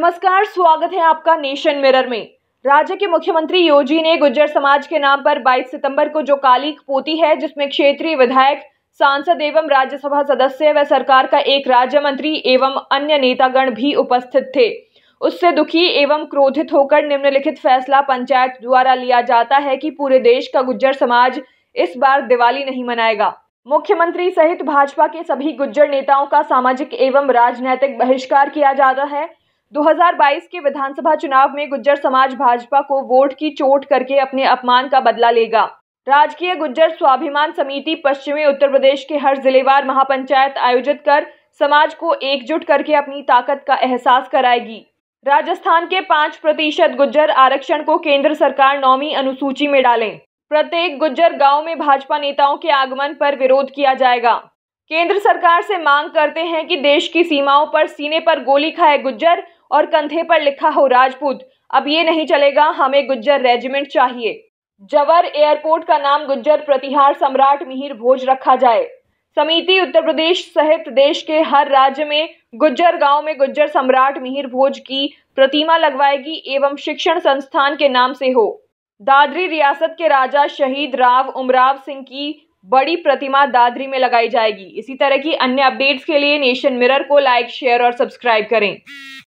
नमस्कार स्वागत है आपका नेशन मिरर में राज्य के मुख्यमंत्री योगी ने गुज्जर समाज के नाम पर 22 सितंबर को जो काली पोती है जिसमें क्षेत्रीय विधायक सांसद एवं राज्यसभा सदस्य व सरकार का एक राज्य मंत्री एवं अन्य नेतागण भी उपस्थित थे उससे दुखी एवं क्रोधित होकर निम्नलिखित फैसला पंचायत द्वारा लिया जाता है कि पूरे देश का गुज्जर समाज इस बार दिवाली नहीं मनाएगा मुख्यमंत्री सहित भाजपा के सभी गुज्जर नेताओं का सामाजिक एवं राजनैतिक बहिष्कार किया जाता है 2022 के विधानसभा चुनाव में गुज्जर समाज भाजपा को वोट की चोट करके अपने अपमान का बदला लेगा राजकीय गुज्जर स्वाभिमान समिति पश्चिमी उत्तर प्रदेश के हर जिलेवार महापंचायत आयोजित कर समाज को एकजुट करके अपनी ताकत का एहसास कराएगी राजस्थान के पाँच प्रतिशत गुज्जर आरक्षण को केंद्र सरकार नौवीं अनुसूची में डालें प्रत्येक गुज्जर गांव में भाजपा नेताओं के आगमन पर विरोध किया जाएगा केंद्र सरकार से मांग करते हैं कि देश की सीमाओं पर सीने पर गोली खाए गुज्जर और कंधे पर लिखा हो राजपूत अब ये नहीं चलेगा हमें गुज्जर रेजिमेंट चाहिए जवर एयरपोर्ट का नाम गुज्जर प्रतिहार सम्राट मिहिर भोज रखा जाए समिति उत्तर प्रदेश सहित देश के हर राज्य में गुज्जर गांव में गुज्जर सम्राट मिहिर भोज की प्रतिमा लगवाएगी एवं शिक्षण संस्थान के नाम से हो दादरी रियासत के राजा शहीद राव उमराव सिंह की बड़ी प्रतिमा दादरी में लगाई जाएगी इसी तरह की अन्य अपडेट्स के लिए नेशन मिरर को लाइक शेयर और सब्सक्राइब करें